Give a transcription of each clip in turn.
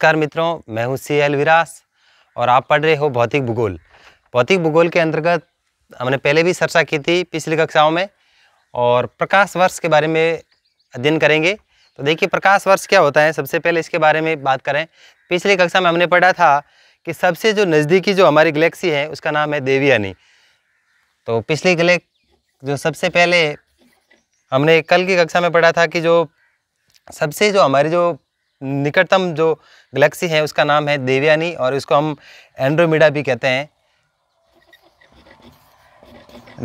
नमस्कार मित्रों मैं हूं सी एल विरास और आप पढ़ रहे हो भौतिक भूगोल भौतिक भूगोल के अंतर्गत हमने पहले भी चर्चा की थी पिछली कक्षाओं में और प्रकाश वर्ष के बारे में अध्ययन करेंगे तो देखिए प्रकाश वर्ष क्या होता है सबसे पहले इसके बारे में बात करें पिछली कक्षा में हमने पढ़ा था कि सबसे जो नज़दीकी जो हमारी गलेक्सी है उसका नाम है देवियानी तो पिछली गले जो सबसे पहले हमने कल की कक्षा में पढ़ा था कि जो सबसे जो हमारी जो निकटतम जो गैलेक्सी है उसका नाम है देवयानी और इसको हम एंड्रोमीडा भी कहते हैं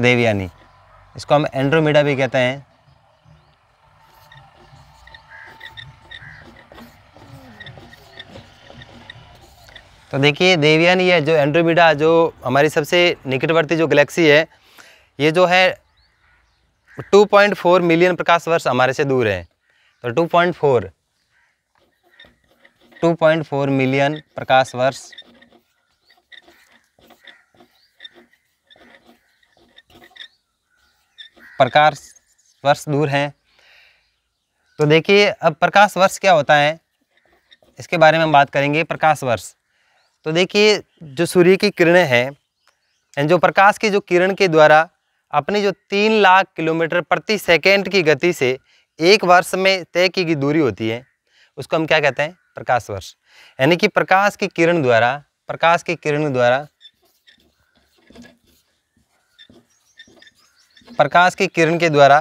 देवयानी इसको हम एंड्रोमीडा भी कहते हैं तो देखिए देवयानी है जो एंड्रोमीडा जो हमारी सबसे निकटवर्ती जो गैलेक्सी है ये जो है 2.4 मिलियन प्रकाश वर्ष हमारे से दूर है तो 2.4 2.4 मिलियन प्रकाश वर्ष प्रकाश वर्ष दूर हैं तो देखिए अब प्रकाश वर्ष क्या होता है इसके बारे में हम बात करेंगे प्रकाश वर्ष तो देखिए जो सूर्य की किरणें हैं जो प्रकाश की जो किरण के द्वारा अपनी जो तीन लाख किलोमीटर प्रति सेकेंड की गति से एक वर्ष में तय की गई दूरी होती है उसको हम क्या कहते हैं प्रकाश वर्ष यानी कि प्रकाश की किरण द्वारा प्रकाश की किरण द्वारा प्रकाश की किरण के द्वारा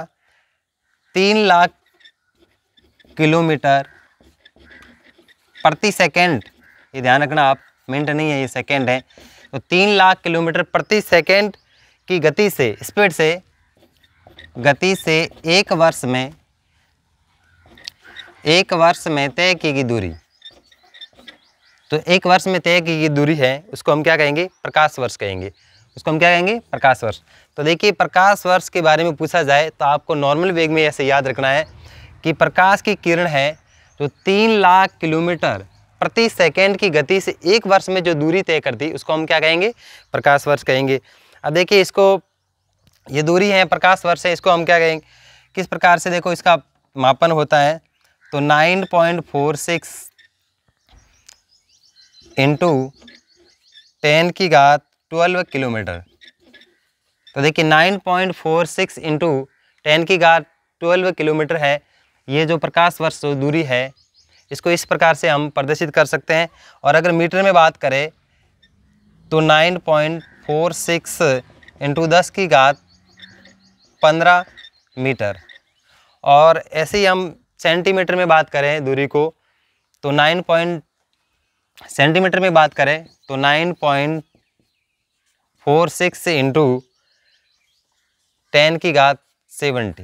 तीन लाख किलोमीटर प्रति सेकेंड ये ध्यान रखना आप मिनट नहीं है ये सेकेंड है तो तीन लाख किलोमीटर प्रति सेकेंड की गति से स्पीड से गति से एक वर्ष में एक वर्ष में तय की गई दूरी तो एक वर्ष में तय की ये दूरी है उसको हम क्या कहेंगे प्रकाश वर्ष कहेंगे उसको हम क्या कहेंगे प्रकाश वर्ष तो देखिए प्रकाश वर्ष के बारे में पूछा जाए तो आपको नॉर्मल वेग में ऐसे याद रखना है कि प्रकाश की किरण है जो तीन लाख किलोमीटर प्रति सेकेंड की गति से एक वर्ष में जो दूरी तय करती उसको हम क्या कहेंगे प्रकाश वर्ष कहेंगे अब देखिए इसको ये दूरी है प्रकाश वर्ष है इसको हम क्या कहेंगे किस प्रकार से देखो इसका मापन होता है तो nine point four six into ten की घात ट्वेल्व किलोमीटर तो देखिए nine point four six into ten की घात ट्वेल्व किलोमीटर है ये जो प्रकाश वर्ष जो दूरी है इसको इस प्रकार से हम प्रदर्शित कर सकते हैं और अगर मीटर में बात करें तो nine point four six into दस की घात पंद्रह मीटर और ऐसे ही हम सेंटीमीटर में बात करें दूरी को तो नाइन पॉइंट सेंटीमीटर में बात करें तो nine point four six into ten की घात सेवेंटी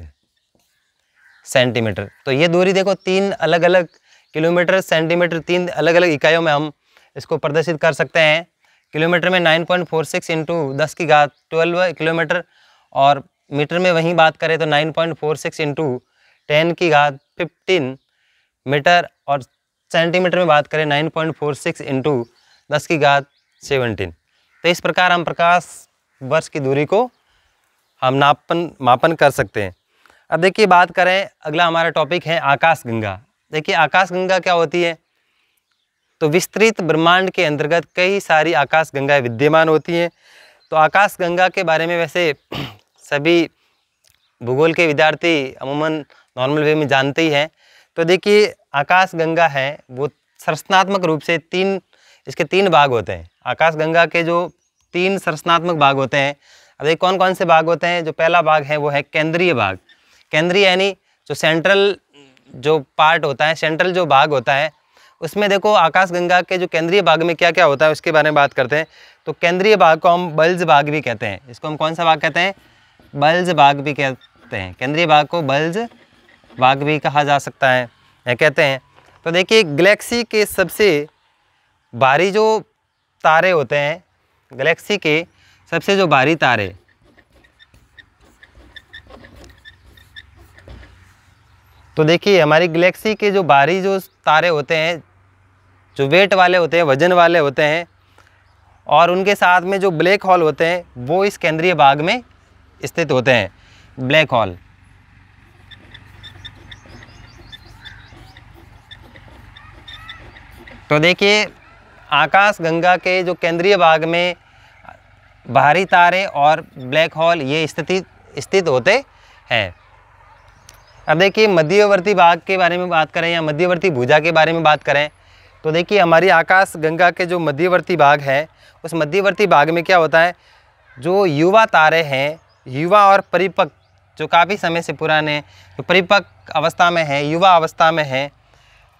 सेंटीमीटर तो ये दूरी देखो तीन अलग अलग किलोमीटर सेंटीमीटर तीन अलग अलग इकाइयों में हम इसको प्रदर्शित कर सकते हैं किलोमीटर में 9.46 पॉइंट फोर सिक्स इंटू दस की घात ट्वेल्व किलोमीटर और मीटर में वहीं बात करें तो 9.46 point four six into ten की घात फिफ्टीन मीटर और सेंटीमीटर में बात करें nine point four six into दस की घात सेवनटीन तो इस प्रकार हम प्रकाश वर्ष की दूरी को हम नापन मापन कर सकते हैं अब देखिए बात करें अगला हमारा टॉपिक है आकाश गंगा देखिए आकाश गंगा क्या होती है तो विस्तृत ब्रह्मांड के अंतर्गत कई सारी आकाश गंगाएँ विद्यमान होती हैं तो आकाश गंगा के बारे में वैसे सभी भूगोल के विद्यार्थी अमूमन नॉर्मल वे में जानते ही हैं तो देखिए आकाश गंगा है वो सरसनात्मक रूप से तीन इसके तीन भाग होते हैं आकाश गंगा के जो तीन सरसनात्मक भाग होते हैं अब ये कौन कौन से भाग होते हैं जो पहला भाग है वो है केंद्रीय भाग केंद्रीय यानी जो सेंट्रल जो पार्ट होता है सेंट्रल जो भाग होता है उसमें देखो आकाशगंगा के जो केंद्रीय भाग में क्या क्या होता है उसके बारे में बात करते हैं तो केंद्रीय भाग को हम बल्ज भाग भी कहते हैं इसको हम कौन सा भाग कहते हैं बल्ज भाग भी कहते हैं केंद्रीय भाग को बल्ज वाघ भी कहा जा सकता है या कहते हैं तो देखिए गलेक्सी के सबसे भारी जो तारे होते हैं गलेक्सी के सबसे जो भारी तारे तो देखिए हमारी गलेक्सी के जो भारी जो तारे होते हैं जो वेट वाले होते हैं वजन वाले होते हैं और उनके साथ में जो ब्लैक हॉल होते हैं वो इस केंद्रीय भाग में स्थित होते हैं ब्लैक हॉल तो देखिए आकाश गंगा के जो केंद्रीय भाग में बाहरी तारे और ब्लैक होल ये स्थिति स्थित होते हैं अब देखिए मध्यवर्ती भाग के बारे में बात करें या मध्यवर्ती भूजा के बारे में बात करें तो देखिए हमारी आकाश गंगा के जो मध्यवर्ती भाग है उस मध्यवर्ती भाग में क्या होता है जो युवा तारे हैं युवा और परिपक्व जो काफ़ी समय से पुराने जो परिपक्व अवस्था में हैं युवा अवस्था में हैं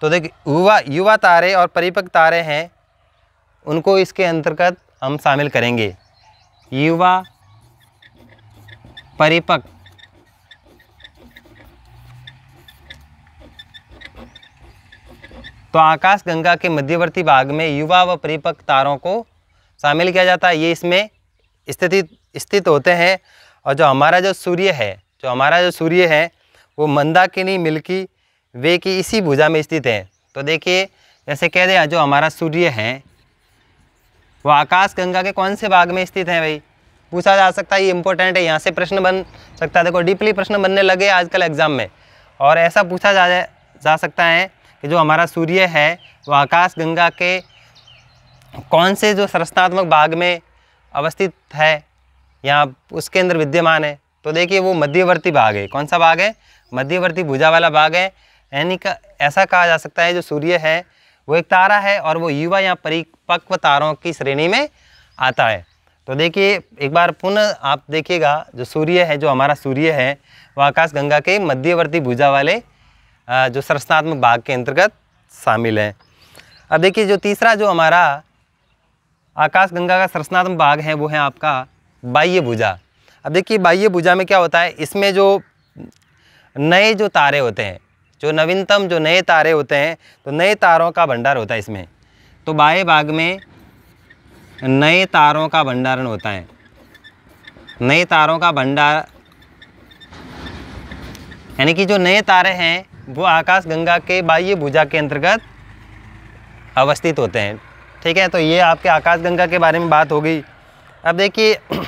तो देख युवा युवा तारे और परिपक्व तारे हैं उनको इसके अंतर्गत हम शामिल करेंगे युवा परिपक्व तो आकाश गंगा के मध्यवर्ती भाग में युवा व परिपक्व तारों को शामिल किया जाता है ये इसमें स्थिति स्थित होते हैं और जो हमारा जो सूर्य है जो हमारा जो सूर्य है वो मंदाकिनी मिल्की वे की इसी भुजा में स्थित है तो देखिए जैसे कह दिया जो हमारा सूर्य है वो आकाश गंगा के कौन से भाग में स्थित है भाई पूछा जा सकता है ये इंपॉर्टेंट है यहाँ से प्रश्न बन सकता है देखो डीपली प्रश्न बनने लगे आजकल एग्ज़ाम में और ऐसा पूछा जा जा सकता है कि जो हमारा सूर्य है वो आकाश गंगा के कौन से जो संरचनात्मक भाग में अवस्थित है या उसके अंदर विद्यमान है तो देखिए वो मध्यवर्ती भाग है कौन सा भाग है मध्यवर्ती भुजा वाला भाग है यानी का ऐसा कहा जा सकता है जो सूर्य है वो एक तारा है और वो युवा या परिपक्व तारों की श्रेणी में आता है तो देखिए एक बार पुनः आप देखिएगा जो सूर्य है जो हमारा सूर्य है वह आकाश गंगा के मध्यवर्ती भुजा वाले जो सरसनात्मक भाग के अंतर्गत शामिल है अब देखिए जो तीसरा जो हमारा आकाश गंगा का सरसनात्मक भाग है वो है आपका बाह्य भुजा अब देखिए बाह्य भुजा में क्या होता है इसमें जो नए जो तारे होते हैं जो नवीनतम जो नए तारे होते हैं तो नए तारों का भंडार होता है इसमें तो बाएं भाग में नए तारों का भंडारण होता है नए तारों का भंडार यानी कि जो नए तारे हैं वो आकाश गंगा के बाह्य भुजा के अंतर्गत अवस्थित होते हैं ठीक है तो ये आपके आकाश गंगा के बारे में बात हो गई अब देखिए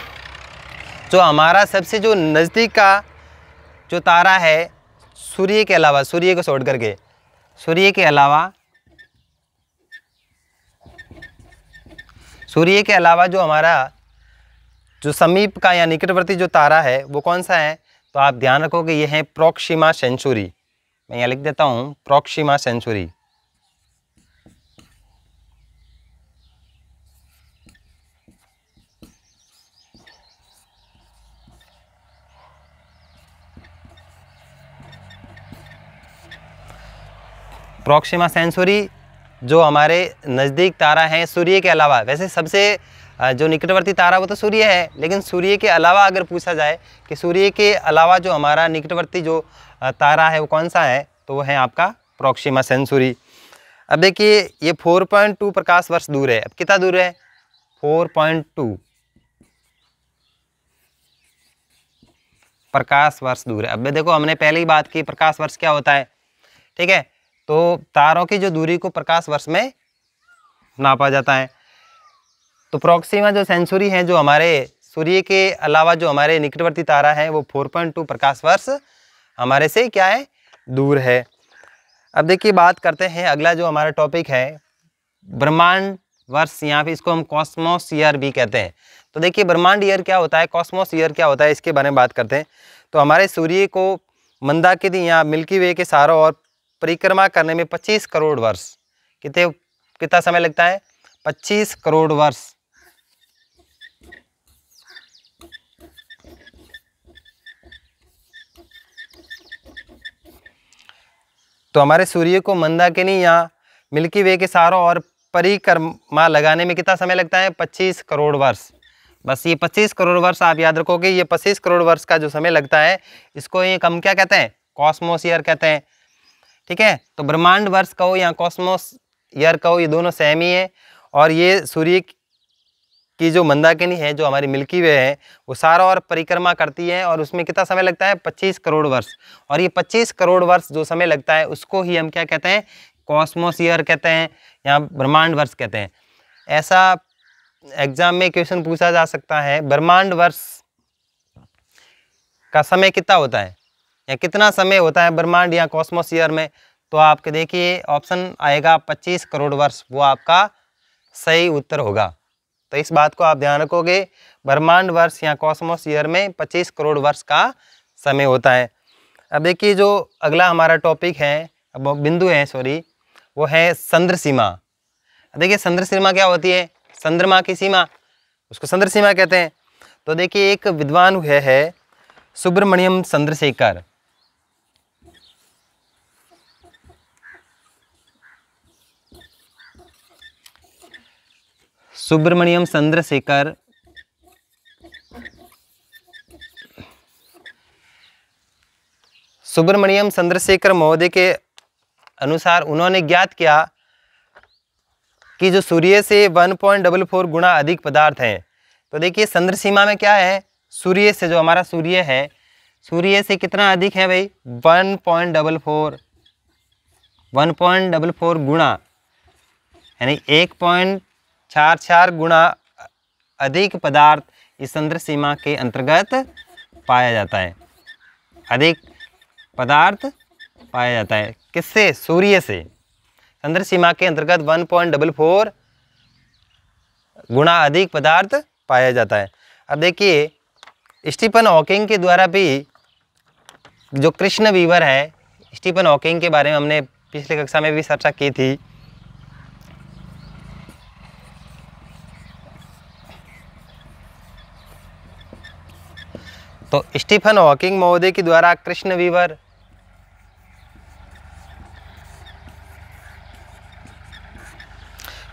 जो हमारा सबसे जो नज़दीक का जो तारा है सूर्य के अलावा सूर्य को छोड़ करके सूर्य के अलावा सूर्य के अलावा जो हमारा जो समीप का या निकटवर्ती जो तारा है वो कौन सा है तो आप ध्यान रखोगे ये है प्रोक्षिमा सेंचुरी मैं यहाँ लिख देता हूँ प्रोक्षिमा सेंचुरी प्रोक्सीमा सेंसोरी जो हमारे नज़दीक तारा हैं सूर्य के अलावा वैसे सबसे जो निकटवर्ती तारा वो तो सूर्य है लेकिन सूर्य के अलावा अगर पूछा जाए कि सूर्य के अलावा जो हमारा निकटवर्ती जो तारा है वो कौन सा है तो वो है आपका प्रोक्सीमा सेंसुरी अब देखिए ये 4.2 प्रकाश वर्ष दूर है अब कितना दूर है 4.2 प्रकाश वर्ष दूर है अब देखो हमने पहले ही बात की प्रकाश वर्ष क्या होता है ठीक है तो तारों की जो दूरी को प्रकाश वर्ष में नापा जाता है तो प्रोक्सीमा जो सेंचुरी है जो हमारे सूर्य के अलावा जो हमारे निकटवर्ती तारा है वो 4.2 प्रकाश वर्ष हमारे से क्या है दूर है अब देखिए बात करते हैं अगला जो हमारा टॉपिक है ब्रह्मांड वर्ष या फिर इसको हम कॉस्मोस ईयर भी कहते हैं तो देखिए ब्रह्मांड ईयर क्या होता है कॉस्मोस ईयर क्या होता है इसके बारे में बात करते हैं तो हमारे सूर्य को मंदाकिनी या मिल्की वे के सारों और परिक्रमा करने में पच्चीस करोड़ वर्ष कितने कितना समय लगता है पच्चीस करोड़ वर्ष तो हमारे सूर्य को मंदाकिनी या मिल्की वे के सहारों और परिक्रमा लगाने में कितना समय लगता है 25 करोड़ वर्ष बस ये 25 करोड़ वर्ष आप याद रखोगे ये 25 करोड़ वर्ष का जो समय लगता है इसको ये कम क्या कहते हैं कॉस्मोसियर कहते हैं ठीक है तो ब्रह्मांड वर्ष कहो या कॉस्मोस ईयर कहो ये दोनों सेम ही है और ये सूर्य की जो मंदाकिनी है जो हमारी मिल्की वे है वो सारा और परिक्रमा करती है और उसमें कितना समय लगता है पच्चीस करोड़ वर्ष और ये पच्चीस करोड़ वर्ष जो समय लगता है उसको ही हम क्या कहते हैं कॉस्मोस ईयर कहते हैं या ब्रह्मांड वर्ष कहते हैं ऐसा एग्जाम में क्वेश्चन पूछा जा सकता है ब्रह्मांड वर्ष का समय कितना होता है या कितना समय होता है ब्रह्मांड या कॉस्मोसियर में तो आपके देखिए ऑप्शन आएगा 25 करोड़ वर्ष वो आपका सही उत्तर होगा तो इस बात को आप ध्यान रखोगे ब्रह्मांड वर्ष या कॉस्मोस ईयर में पच्चीस करोड़ वर्ष का समय होता है अब देखिए जो अगला हमारा टॉपिक है अब बिंदु है सॉरी वो है चंद्र सीमा देखिए चंद्र सीमा क्या होती है चंद्रमा की सीमा उसको चंद्र सीमा कहते हैं तो देखिए एक विद्वान हुए है सुब्रमण्यम चंद्रशेखर सुब्रमण्यम चंद्रशेखर सुब्रमण्यम चंद्रशेखर महोदय के अनुसार उन्होंने ज्ञात किया कि जो सूर्य से 1.44 गुना अधिक पदार्थ हैं तो देखिए चंद्र सीमा में क्या है सूर्य से जो हमारा सूर्य है सूर्य से कितना अधिक है भाई 1.44 1.44 गुणा यानी एक पॉइंट चार चार गुणा अधिक पदार्थ इस चंद्र सीमा के अंतर्गत पाया जाता है अधिक पदार्थ पाया जाता है किससे सूर्य से चंद्र सीमा के अंतर्गत वन पॉइंट डबल फोर गुणा अधिक पदार्थ पाया जाता है अब देखिए स्टीफन हॉकिंग के द्वारा भी जो कृष्ण वीवर है स्टीफन हॉकिंग के बारे में हमने पिछले कक्षा में भी चर्चा की थी तो स्टीफन हॉकिंग महोदय के द्वारा कृष्ण विवर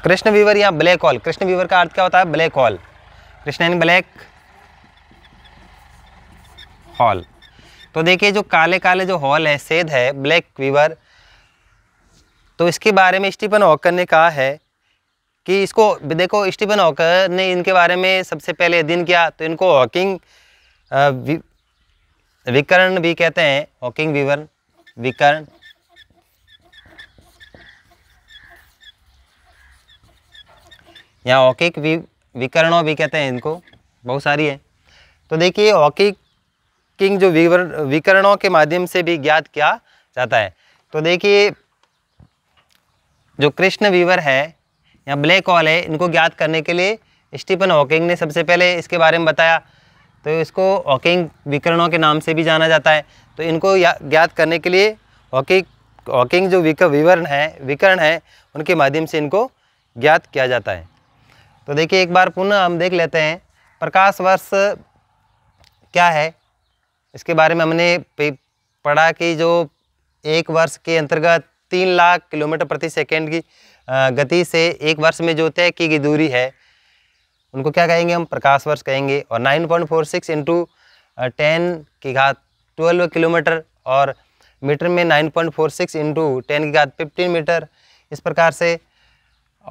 कृष्ण विवर या ब्लैक हॉल कृष्ण विवर का अर्थ क्या होता है black hole creation and black hole तो देखिए जो काले काले जो हॉल है सेद है ब्लैक विवर तो इसके बारे में स्टीफन हॉकर ने कहा है कि इसको देखो स्टीफन हॉकर ने इनके बारे में सबसे पहले अध्ययन किया तो इनको हॉकिंग विकर्ण भी कहते हैं हॉकिंग विवरण विकर्ण या हॉकिक विकर्णों भी कहते हैं इनको बहुत सारी है तो देखिए हॉकिक किंग जो विकर्णों के माध्यम से भी ज्ञात किया जाता है तो देखिए जो कृष्ण विवर है या ब्लैक हॉल है इनको ज्ञात करने के लिए स्टीफन हॉकिंग ने सबसे पहले इसके बारे में बताया तो इसको हॉकिंग विकरणों के नाम से भी जाना जाता है तो इनको ज्ञात करने के लिए हॉकिंग हॉकिंग जो विक विवरण है विकरण है उनके माध्यम से इनको ज्ञात किया जाता है तो देखिए एक बार पुनः हम देख लेते हैं प्रकाश वर्ष क्या है इसके बारे में हमने पढ़ा कि जो एक वर्ष के अंतर्गत तीन लाख किलोमीटर प्रति सेकेंड की गति से एक वर्ष में जो तय की गई दूरी है उनको क्या कहेंगे हम प्रकाश वर्ष कहेंगे और nine point four six into ten की घात ट्वेल्व किलोमीटर और मीटर में nine point four six into ten की घात फिफ्टीन मीटर इस प्रकार से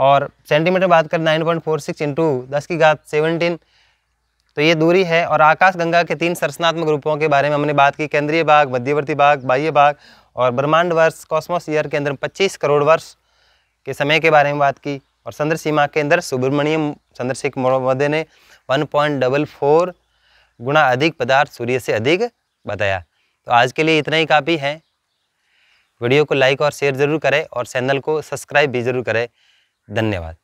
और सेंटीमीटर बात करें nine point four six into दस की घात सेवनटीन तो ये दूरी है और आकाश गंगा के तीन सरचनात्मक रूपों के बारे में हमने बात की केंद्रीय भाग मध्यवर्ती भाग बाह्य भाग और ब्रह्मांड वर्ष कॉस्मोस ईयर के अंदर पच्चीस करोड़ वर्ष के समय के बारे में बात की और चंद्र सीमा के अंदर सुब्रमण्यम चंद्रशेखर महोदय ने वन पॉइंट डबल फोर गुणा अधिक पदार्थ सूर्य से अधिक बताया तो आज के लिए इतना ही काफ़ी है वीडियो को लाइक और शेयर ज़रूर करें और चैनल को सब्सक्राइब भी ज़रूर करें धन्यवाद